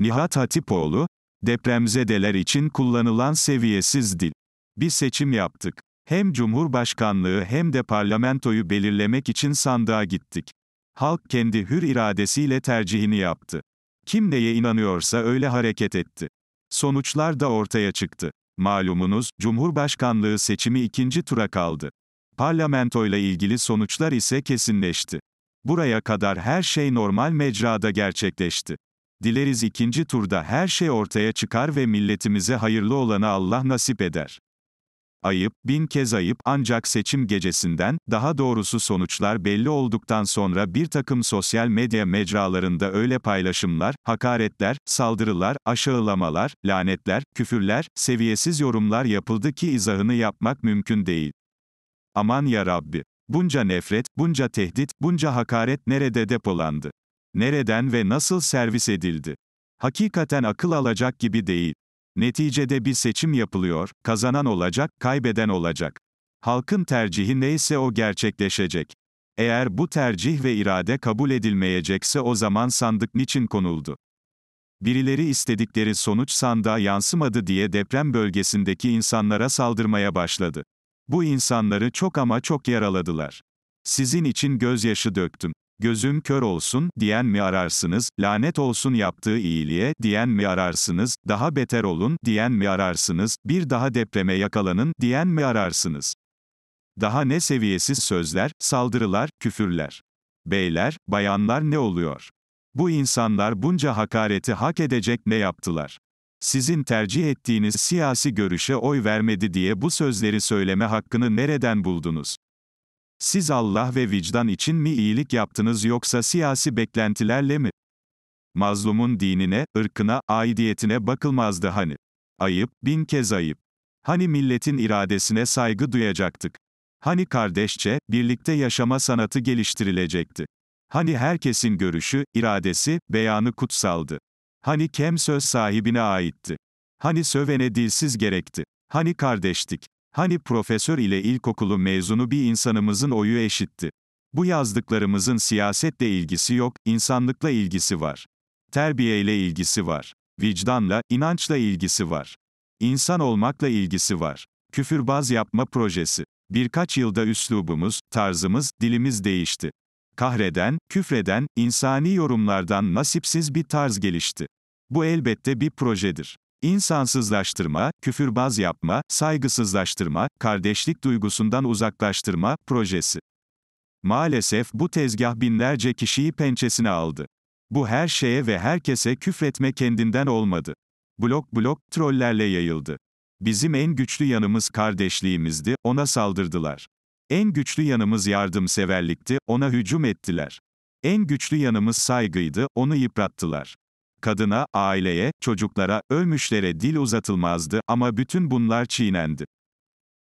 Nihat Hatipoğlu, depremzedeler için kullanılan seviyesiz dil. Bir seçim yaptık. Hem Cumhurbaşkanlığı hem de parlamentoyu belirlemek için sandığa gittik. Halk kendi hür iradesiyle tercihini yaptı. Kim neye inanıyorsa öyle hareket etti. Sonuçlar da ortaya çıktı. Malumunuz, Cumhurbaşkanlığı seçimi ikinci tura kaldı. Parlamentoyla ilgili sonuçlar ise kesinleşti. Buraya kadar her şey normal mecrada gerçekleşti. Dileriz ikinci turda her şey ortaya çıkar ve milletimize hayırlı olanı Allah nasip eder. Ayıp, bin kez ayıp ancak seçim gecesinden, daha doğrusu sonuçlar belli olduktan sonra bir takım sosyal medya mecralarında öyle paylaşımlar, hakaretler, saldırılar, aşağılamalar, lanetler, küfürler, seviyesiz yorumlar yapıldı ki izahını yapmak mümkün değil. Aman ya Rabbi! Bunca nefret, bunca tehdit, bunca hakaret nerede depolandı? nereden ve nasıl servis edildi? Hakikaten akıl alacak gibi değil. Neticede bir seçim yapılıyor, kazanan olacak, kaybeden olacak. Halkın tercihi neyse o gerçekleşecek. Eğer bu tercih ve irade kabul edilmeyecekse o zaman sandık niçin konuldu? Birileri istedikleri sonuç sandığa yansımadı diye deprem bölgesindeki insanlara saldırmaya başladı. Bu insanları çok ama çok yaraladılar. Sizin için gözyaşı döktüm. Gözüm kör olsun, diyen mi ararsınız, lanet olsun yaptığı iyiliğe, diyen mi ararsınız, daha beter olun, diyen mi ararsınız, bir daha depreme yakalanın, diyen mi ararsınız? Daha ne seviyesiz sözler, saldırılar, küfürler. Beyler, bayanlar ne oluyor? Bu insanlar bunca hakareti hak edecek ne yaptılar? Sizin tercih ettiğiniz siyasi görüşe oy vermedi diye bu sözleri söyleme hakkını nereden buldunuz? Siz Allah ve vicdan için mi iyilik yaptınız yoksa siyasi beklentilerle mi? Mazlumun dinine, ırkına, aidiyetine bakılmazdı hani. Ayıp, bin kez ayıp. Hani milletin iradesine saygı duyacaktık. Hani kardeşçe, birlikte yaşama sanatı geliştirilecekti. Hani herkesin görüşü, iradesi, beyanı kutsaldı. Hani kem söz sahibine aitti. Hani sövene dilsiz gerekti. Hani kardeştik. Hani profesör ile ilkokulu mezunu bir insanımızın oyu eşitti. Bu yazdıklarımızın siyasetle ilgisi yok, insanlıkla ilgisi var. Terbiyeyle ilgisi var. Vicdanla, inançla ilgisi var. İnsan olmakla ilgisi var. Küfürbaz yapma projesi. Birkaç yılda üslubumuz, tarzımız, dilimiz değişti. Kahreden, küfreden, insani yorumlardan nasipsiz bir tarz gelişti. Bu elbette bir projedir. İnsansızlaştırma, küfürbaz yapma, saygısızlaştırma, kardeşlik duygusundan uzaklaştırma projesi. Maalesef bu tezgah binlerce kişiyi pençesine aldı. Bu her şeye ve herkese küfretme kendinden olmadı. Blok blok trollerle yayıldı. Bizim en güçlü yanımız kardeşliğimizdi, ona saldırdılar. En güçlü yanımız yardımseverlikti, ona hücum ettiler. En güçlü yanımız saygıydı, onu yıprattılar kadına, aileye, çocuklara, ölmüşlere dil uzatılmazdı ama bütün bunlar çiğnendi.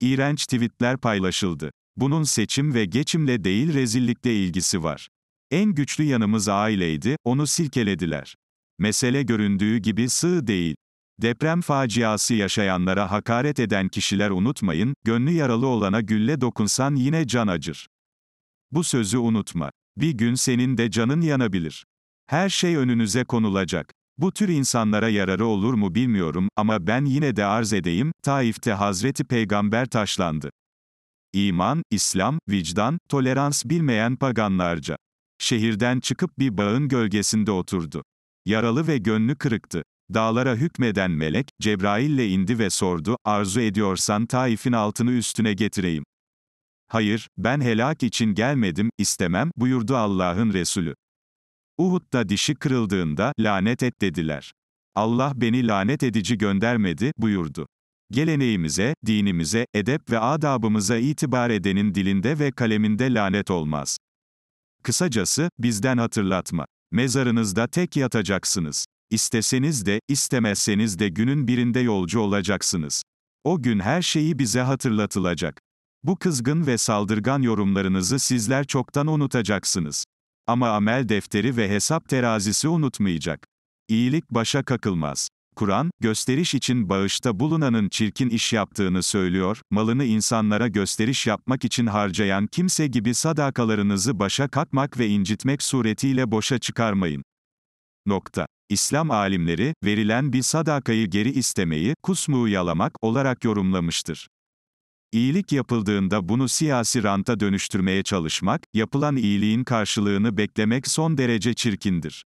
İğrenç tweetler paylaşıldı. Bunun seçim ve geçimle değil rezillikle ilgisi var. En güçlü yanımız aileydi, onu silkelediler. Mesele göründüğü gibi sığ değil. Deprem faciası yaşayanlara hakaret eden kişiler unutmayın, gönlü yaralı olana gülle dokunsan yine can acır. Bu sözü unutma. Bir gün senin de canın yanabilir. Her şey önünüze konulacak. Bu tür insanlara yararı olur mu bilmiyorum ama ben yine de arz edeyim, Taif'te Hazreti Peygamber taşlandı. İman, İslam, vicdan, tolerans bilmeyen paganlarca. Şehirden çıkıp bir bağın gölgesinde oturdu. Yaralı ve gönlü kırıktı. Dağlara hükmeden melek, Cebrail'le indi ve sordu, arzu ediyorsan Taif'in altını üstüne getireyim. Hayır, ben helak için gelmedim, istemem, buyurdu Allah'ın Resulü. Uhud'da dişi kırıldığında, lanet et dediler. Allah beni lanet edici göndermedi, buyurdu. Geleneğimize, dinimize, edep ve adabımıza itibar edenin dilinde ve kaleminde lanet olmaz. Kısacası, bizden hatırlatma. Mezarınızda tek yatacaksınız. İsteseniz de, istemezseniz de günün birinde yolcu olacaksınız. O gün her şeyi bize hatırlatılacak. Bu kızgın ve saldırgan yorumlarınızı sizler çoktan unutacaksınız. Ama amel defteri ve hesap terazisi unutmayacak. İyilik başa kakılmaz. Kur'an, gösteriş için bağışta bulunanın çirkin iş yaptığını söylüyor, malını insanlara gösteriş yapmak için harcayan kimse gibi sadakalarınızı başa katmak ve incitmek suretiyle boşa çıkarmayın. Nokta. İslam alimleri, verilen bir sadakayı geri istemeyi, kusmuğu yalamak olarak yorumlamıştır. İyilik yapıldığında bunu siyasi ranta dönüştürmeye çalışmak, yapılan iyiliğin karşılığını beklemek son derece çirkindir.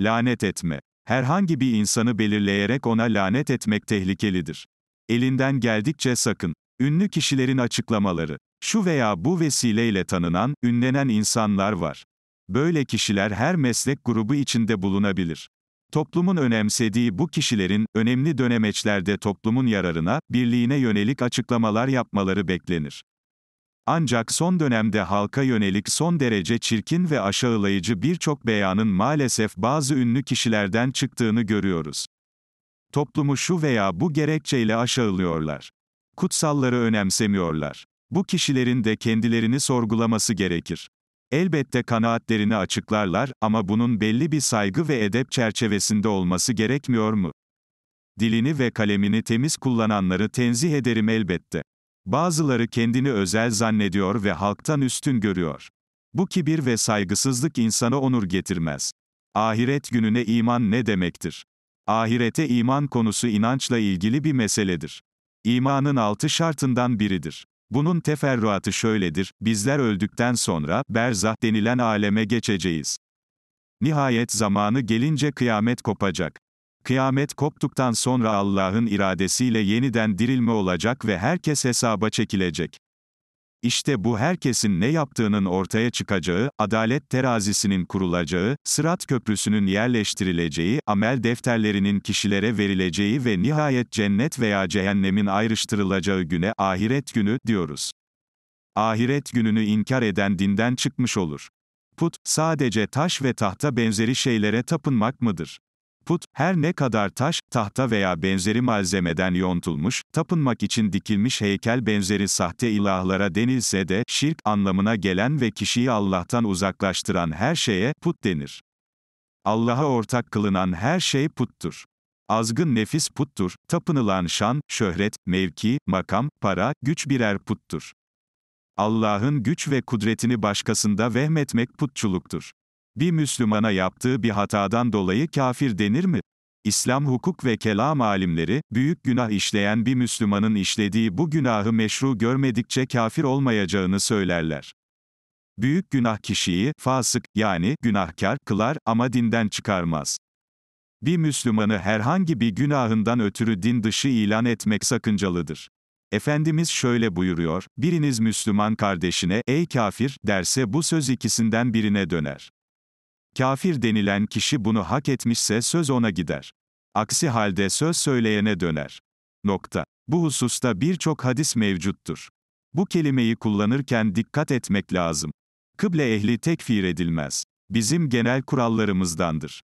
Lanet etme. Herhangi bir insanı belirleyerek ona lanet etmek tehlikelidir. Elinden geldikçe sakın. Ünlü kişilerin açıklamaları. Şu veya bu vesileyle tanınan, ünlenen insanlar var. Böyle kişiler her meslek grubu içinde bulunabilir. Toplumun önemsediği bu kişilerin, önemli dönemeçlerde toplumun yararına, birliğine yönelik açıklamalar yapmaları beklenir. Ancak son dönemde halka yönelik son derece çirkin ve aşağılayıcı birçok beyanın maalesef bazı ünlü kişilerden çıktığını görüyoruz. Toplumu şu veya bu gerekçeyle aşağılıyorlar. Kutsalları önemsemiyorlar. Bu kişilerin de kendilerini sorgulaması gerekir. Elbette kanaatlerini açıklarlar ama bunun belli bir saygı ve edep çerçevesinde olması gerekmiyor mu? Dilini ve kalemini temiz kullananları tenzih ederim elbette. Bazıları kendini özel zannediyor ve halktan üstün görüyor. Bu kibir ve saygısızlık insana onur getirmez. Ahiret gününe iman ne demektir? Ahirete iman konusu inançla ilgili bir meseledir. İmanın altı şartından biridir. Bunun teferruatı şöyledir, bizler öldükten sonra, berzah denilen aleme geçeceğiz. Nihayet zamanı gelince kıyamet kopacak. Kıyamet koptuktan sonra Allah'ın iradesiyle yeniden dirilme olacak ve herkes hesaba çekilecek. İşte bu herkesin ne yaptığının ortaya çıkacağı, adalet terazisinin kurulacağı, sırat köprüsünün yerleştirileceği, amel defterlerinin kişilere verileceği ve nihayet cennet veya cehennemin ayrıştırılacağı güne, ahiret günü, diyoruz. Ahiret gününü inkar eden dinden çıkmış olur. Put, sadece taş ve tahta benzeri şeylere tapınmak mıdır? Put, her ne kadar taş, tahta veya benzeri malzemeden yontulmuş, tapınmak için dikilmiş heykel benzeri sahte ilahlara denilse de, şirk anlamına gelen ve kişiyi Allah'tan uzaklaştıran her şeye put denir. Allah'a ortak kılınan her şey puttur. Azgın nefis puttur, tapınılan şan, şöhret, mevki, makam, para, güç birer puttur. Allah'ın güç ve kudretini başkasında vehmetmek putçuluktur bir Müslümana yaptığı bir hatadan dolayı kafir denir mi? İslam hukuk ve kelam alimleri, büyük günah işleyen bir Müslümanın işlediği bu günahı meşru görmedikçe kafir olmayacağını söylerler. Büyük günah kişiyi, fasık, yani, günahkar, kılar, ama dinden çıkarmaz. Bir Müslümanı herhangi bir günahından ötürü din dışı ilan etmek sakıncalıdır. Efendimiz şöyle buyuruyor, biriniz Müslüman kardeşine, ey kafir, derse bu söz ikisinden birine döner. Kafir denilen kişi bunu hak etmişse söz ona gider. Aksi halde söz söyleyene döner. Nokta. Bu hususta birçok hadis mevcuttur. Bu kelimeyi kullanırken dikkat etmek lazım. Kıble ehli tekfir edilmez. Bizim genel kurallarımızdandır.